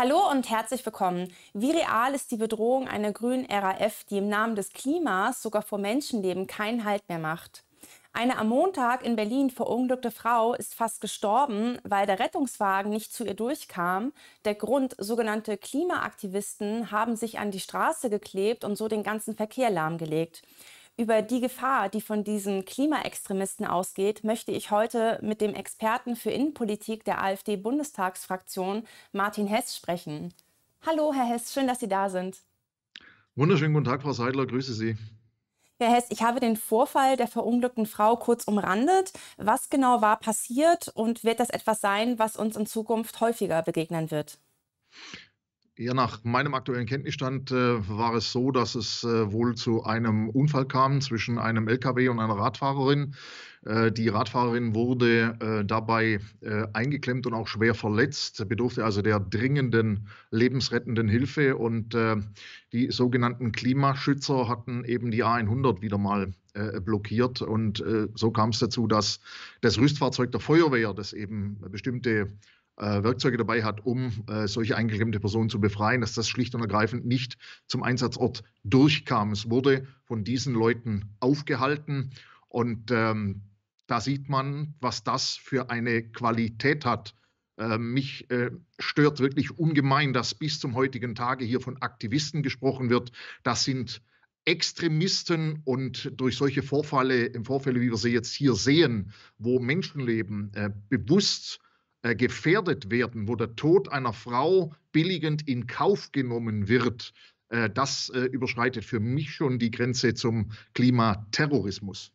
Hallo und herzlich willkommen. Wie real ist die Bedrohung einer grünen RAF, die im Namen des Klimas sogar vor Menschenleben keinen Halt mehr macht? Eine am Montag in Berlin verunglückte Frau ist fast gestorben, weil der Rettungswagen nicht zu ihr durchkam. Der Grund, sogenannte Klimaaktivisten haben sich an die Straße geklebt und so den ganzen Verkehr lahmgelegt. Über die Gefahr, die von diesen Klimaextremisten ausgeht, möchte ich heute mit dem Experten für Innenpolitik der AfD-Bundestagsfraktion, Martin Hess, sprechen. Hallo, Herr Hess, schön, dass Sie da sind. Wunderschönen guten Tag, Frau Seidler, grüße Sie. Herr Hess, ich habe den Vorfall der verunglückten Frau kurz umrandet. Was genau war passiert und wird das etwas sein, was uns in Zukunft häufiger begegnen wird? Ja, nach meinem aktuellen Kenntnisstand äh, war es so, dass es äh, wohl zu einem Unfall kam zwischen einem LKW und einer Radfahrerin. Äh, die Radfahrerin wurde äh, dabei äh, eingeklemmt und auch schwer verletzt, bedurfte also der dringenden lebensrettenden Hilfe. Und äh, die sogenannten Klimaschützer hatten eben die A100 wieder mal blockiert. Und so kam es dazu, dass das Rüstfahrzeug der Feuerwehr, das eben bestimmte äh, Werkzeuge dabei hat, um äh, solche eingeklemmte Personen zu befreien, dass das schlicht und ergreifend nicht zum Einsatzort durchkam. Es wurde von diesen Leuten aufgehalten und ähm, da sieht man, was das für eine Qualität hat. Äh, mich äh, stört wirklich ungemein, dass bis zum heutigen Tage hier von Aktivisten gesprochen wird. Das sind Extremisten und durch solche Vorfälle, im Vorfälle, wie wir sie jetzt hier sehen, wo Menschenleben äh, bewusst äh, gefährdet werden, wo der Tod einer Frau billigend in Kauf genommen wird, äh, das äh, überschreitet für mich schon die Grenze zum Klimaterrorismus.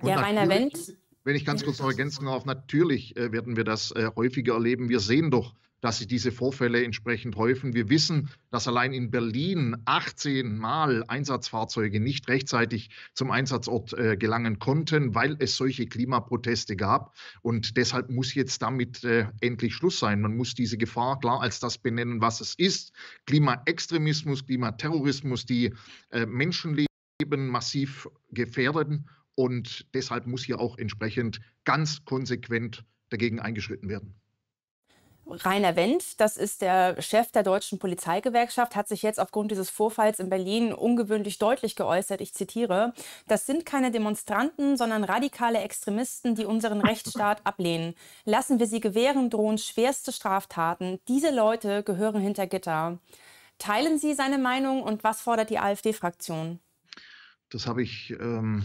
Und ja, Rainer Wendt. Wenn ich ganz kurz noch ergänzen darf, natürlich werden wir das häufiger erleben. Wir sehen doch dass sich diese Vorfälle entsprechend häufen. Wir wissen, dass allein in Berlin 18 Mal Einsatzfahrzeuge nicht rechtzeitig zum Einsatzort äh, gelangen konnten, weil es solche Klimaproteste gab. Und deshalb muss jetzt damit äh, endlich Schluss sein. Man muss diese Gefahr klar als das benennen, was es ist. Klimaextremismus, Klimaterrorismus, die äh, Menschenleben massiv gefährden. Und deshalb muss hier auch entsprechend ganz konsequent dagegen eingeschritten werden. Rainer Wendt, das ist der Chef der deutschen Polizeigewerkschaft, hat sich jetzt aufgrund dieses Vorfalls in Berlin ungewöhnlich deutlich geäußert. Ich zitiere, das sind keine Demonstranten, sondern radikale Extremisten, die unseren Rechtsstaat ablehnen. Lassen wir sie gewähren, drohen schwerste Straftaten. Diese Leute gehören hinter Gitter. Teilen Sie seine Meinung und was fordert die AfD-Fraktion? Das habe ich. Ähm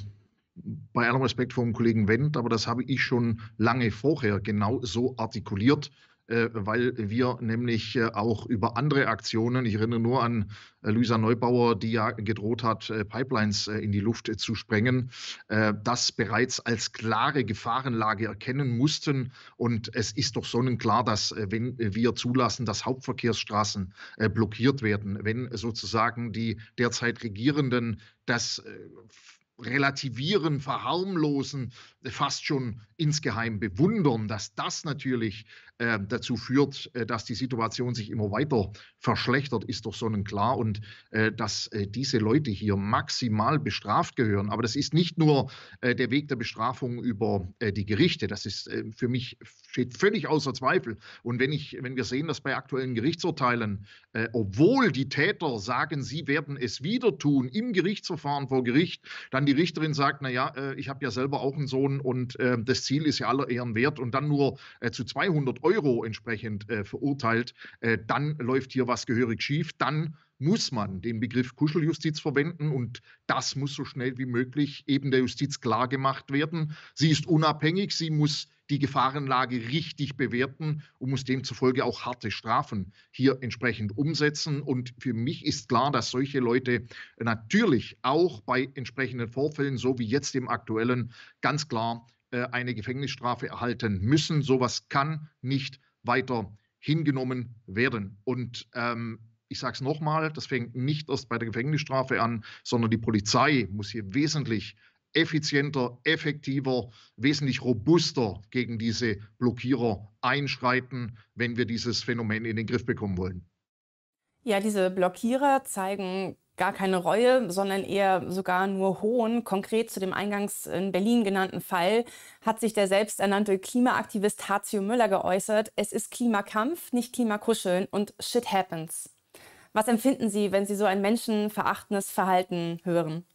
bei allem Respekt vor dem Kollegen Wendt, aber das habe ich schon lange vorher genau so artikuliert, äh, weil wir nämlich äh, auch über andere Aktionen, ich erinnere nur an äh, Luisa Neubauer, die ja gedroht hat, Pipelines in die Luft zu sprengen, das bereits als klare Gefahrenlage erkennen mussten. Und es ist doch sonnenklar, dass wenn wir zulassen, dass Hauptverkehrsstraßen blockiert werden, wenn sozusagen die derzeit Regierenden das relativieren, verharmlosen, fast schon insgeheim bewundern, dass das natürlich äh, dazu führt, äh, dass die Situation sich immer weiter verschlechtert, ist doch sonnenklar und äh, dass äh, diese Leute hier maximal bestraft gehören. Aber das ist nicht nur äh, der Weg der Bestrafung über äh, die Gerichte, das ist für mich steht völlig außer Zweifel. Und wenn ich, wenn wir sehen, dass bei aktuellen Gerichtsurteilen äh, obwohl die Täter sagen, sie werden es wieder tun im Gerichtsverfahren vor Gericht, dann die Richterin sagt, naja, äh, ich habe ja selber auch einen Sohn und äh, das Ziel ist ja aller Ehren wert und dann nur äh, zu 200 Euro entsprechend äh, verurteilt, dann läuft hier was gehörig schief, dann muss man den Begriff Kuscheljustiz verwenden und das muss so schnell wie möglich eben der Justiz klargemacht werden. Sie ist unabhängig, sie muss die Gefahrenlage richtig bewerten und muss demzufolge auch harte Strafen hier entsprechend umsetzen. Und für mich ist klar, dass solche Leute natürlich auch bei entsprechenden Vorfällen, so wie jetzt im aktuellen, ganz klar äh, eine Gefängnisstrafe erhalten müssen. Sowas kann nicht weiter hingenommen werden. Und ähm, ich sage es nochmal, das fängt nicht erst bei der Gefängnisstrafe an, sondern die Polizei muss hier wesentlich effizienter, effektiver, wesentlich robuster gegen diese Blockierer einschreiten, wenn wir dieses Phänomen in den Griff bekommen wollen. Ja, diese Blockierer zeigen gar keine Reue, sondern eher sogar nur Hohn. Konkret zu dem eingangs in Berlin genannten Fall hat sich der selbsternannte Klimaaktivist Hatio Müller geäußert. Es ist Klimakampf, nicht Klimakuscheln und Shit happens. Was empfinden Sie, wenn Sie so ein menschenverachtendes Verhalten hören?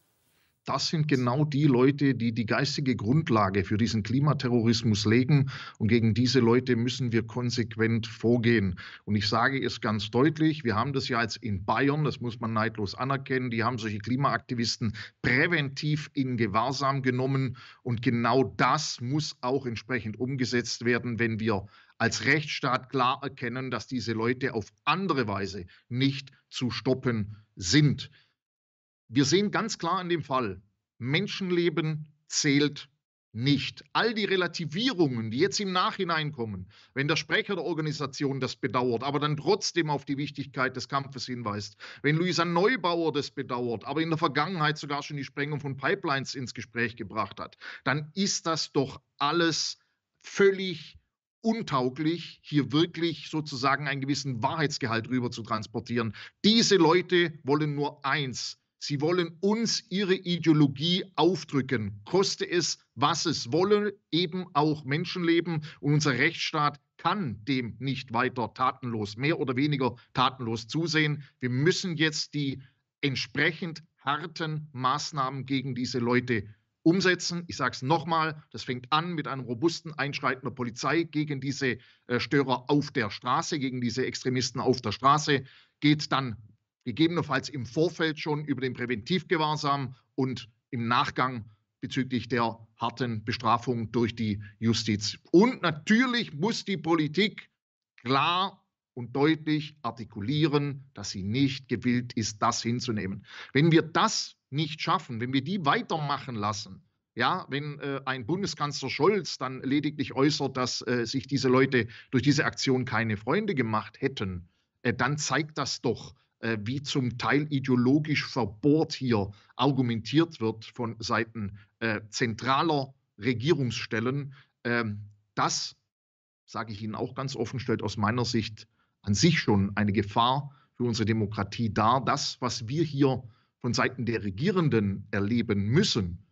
das sind genau die Leute, die die geistige Grundlage für diesen Klimaterrorismus legen. Und gegen diese Leute müssen wir konsequent vorgehen. Und ich sage es ganz deutlich, wir haben das ja jetzt in Bayern, das muss man neidlos anerkennen, die haben solche Klimaaktivisten präventiv in Gewahrsam genommen. Und genau das muss auch entsprechend umgesetzt werden, wenn wir als Rechtsstaat klar erkennen, dass diese Leute auf andere Weise nicht zu stoppen sind. Wir sehen ganz klar in dem Fall, Menschenleben zählt nicht. All die Relativierungen, die jetzt im Nachhinein kommen, wenn der Sprecher der Organisation das bedauert, aber dann trotzdem auf die Wichtigkeit des Kampfes hinweist, wenn Luisa Neubauer das bedauert, aber in der Vergangenheit sogar schon die Sprengung von Pipelines ins Gespräch gebracht hat, dann ist das doch alles völlig untauglich, hier wirklich sozusagen einen gewissen Wahrheitsgehalt rüber zu transportieren. Diese Leute wollen nur eins. Sie wollen uns ihre Ideologie aufdrücken, koste es, was es wolle, eben auch Menschenleben. Und unser Rechtsstaat kann dem nicht weiter tatenlos, mehr oder weniger tatenlos zusehen. Wir müssen jetzt die entsprechend harten Maßnahmen gegen diese Leute umsetzen. Ich sage es nochmal, das fängt an mit einem robusten Einschreiten der Polizei gegen diese äh, Störer auf der Straße, gegen diese Extremisten auf der Straße, geht dann gegebenenfalls im Vorfeld schon über den Präventivgewahrsam und im Nachgang bezüglich der harten Bestrafung durch die Justiz. Und natürlich muss die Politik klar und deutlich artikulieren, dass sie nicht gewillt ist, das hinzunehmen. Wenn wir das nicht schaffen, wenn wir die weitermachen lassen, ja, wenn äh, ein Bundeskanzler Scholz dann lediglich äußert, dass äh, sich diese Leute durch diese Aktion keine Freunde gemacht hätten, äh, dann zeigt das doch, äh, wie zum Teil ideologisch verbohrt hier argumentiert wird von Seiten äh, zentraler Regierungsstellen. Ähm, das, sage ich Ihnen auch ganz offen, stellt aus meiner Sicht an sich schon eine Gefahr für unsere Demokratie dar. Das, was wir hier von Seiten der Regierenden erleben müssen,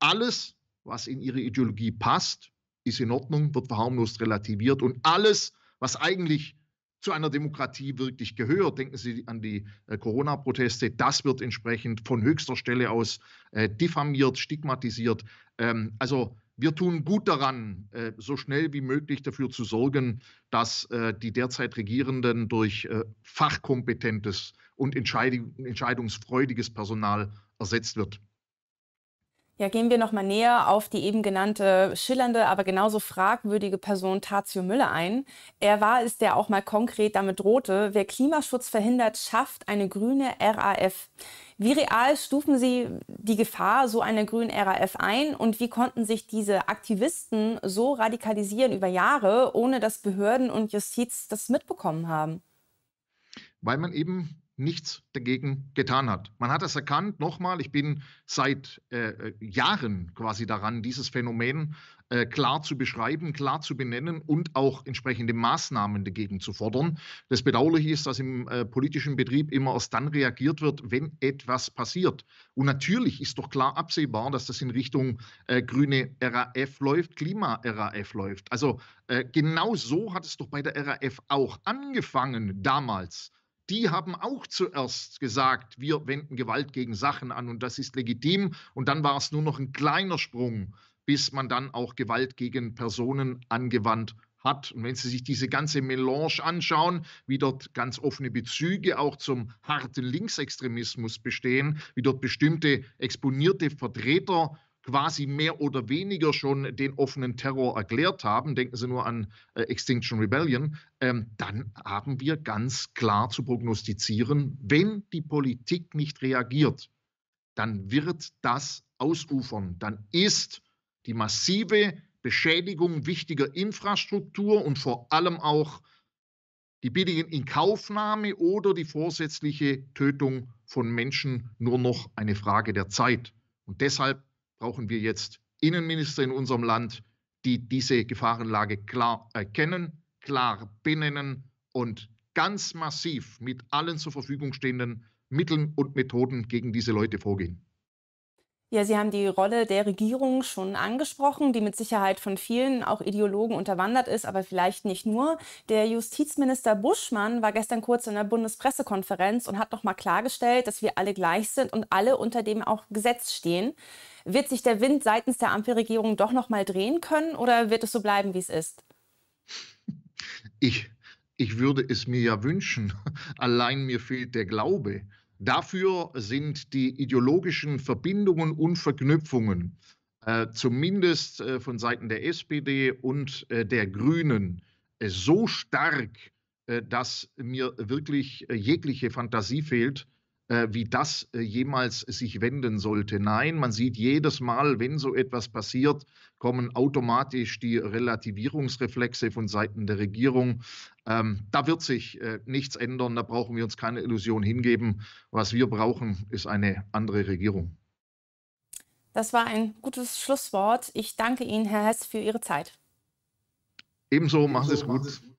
alles, was in ihre Ideologie passt, ist in Ordnung, wird verharmlost relativiert und alles, was eigentlich zu einer Demokratie wirklich gehört. Denken Sie an die äh, Corona-Proteste. Das wird entsprechend von höchster Stelle aus äh, diffamiert, stigmatisiert. Ähm, also wir tun gut daran, äh, so schnell wie möglich dafür zu sorgen, dass äh, die derzeit Regierenden durch äh, fachkompetentes und entscheidungsfreudiges Personal ersetzt wird. Ja, gehen wir nochmal näher auf die eben genannte schillernde, aber genauso fragwürdige Person Tazio Müller ein. Er war es, der auch mal konkret damit drohte, wer Klimaschutz verhindert, schafft eine grüne RAF. Wie real stufen Sie die Gefahr so einer grünen RAF ein und wie konnten sich diese Aktivisten so radikalisieren über Jahre, ohne dass Behörden und Justiz das mitbekommen haben? Weil man eben nichts dagegen getan hat. Man hat das erkannt, nochmal, ich bin seit äh, äh, Jahren quasi daran, dieses Phänomen äh, klar zu beschreiben, klar zu benennen und auch entsprechende Maßnahmen dagegen zu fordern. Das Bedauerliche ist, dass im äh, politischen Betrieb immer erst dann reagiert wird, wenn etwas passiert. Und natürlich ist doch klar absehbar, dass das in Richtung äh, grüne RAF läuft, Klima-RAF läuft. Also äh, genau so hat es doch bei der RAF auch angefangen damals die haben auch zuerst gesagt, wir wenden Gewalt gegen Sachen an und das ist legitim. Und dann war es nur noch ein kleiner Sprung, bis man dann auch Gewalt gegen Personen angewandt hat. Und wenn Sie sich diese ganze Melange anschauen, wie dort ganz offene Bezüge auch zum harten Linksextremismus bestehen, wie dort bestimmte exponierte Vertreter quasi mehr oder weniger schon den offenen Terror erklärt haben, denken Sie nur an äh, Extinction Rebellion, ähm, dann haben wir ganz klar zu prognostizieren, wenn die Politik nicht reagiert, dann wird das ausufern. Dann ist die massive Beschädigung wichtiger Infrastruktur und vor allem auch die billige Inkaufnahme oder die vorsätzliche Tötung von Menschen nur noch eine Frage der Zeit. Und deshalb brauchen wir jetzt Innenminister in unserem Land, die diese Gefahrenlage klar erkennen, klar benennen und ganz massiv mit allen zur Verfügung stehenden Mitteln und Methoden gegen diese Leute vorgehen. Ja, Sie haben die Rolle der Regierung schon angesprochen, die mit Sicherheit von vielen, auch Ideologen, unterwandert ist, aber vielleicht nicht nur. Der Justizminister Buschmann war gestern kurz in der Bundespressekonferenz und hat nochmal klargestellt, dass wir alle gleich sind und alle unter dem auch Gesetz stehen. Wird sich der Wind seitens der Ampelregierung doch nochmal drehen können oder wird es so bleiben, wie es ist? Ich, ich würde es mir ja wünschen. Allein mir fehlt der Glaube. Dafür sind die ideologischen Verbindungen und Verknüpfungen äh, zumindest äh, von Seiten der SPD und äh, der Grünen äh, so stark, äh, dass mir wirklich äh, jegliche Fantasie fehlt, wie das jemals sich wenden sollte. Nein, man sieht jedes Mal, wenn so etwas passiert, kommen automatisch die Relativierungsreflexe von Seiten der Regierung. Ähm, da wird sich äh, nichts ändern, da brauchen wir uns keine Illusion hingeben. Was wir brauchen, ist eine andere Regierung. Das war ein gutes Schlusswort. Ich danke Ihnen, Herr Hess, für Ihre Zeit. Ebenso, machen Sie es gut.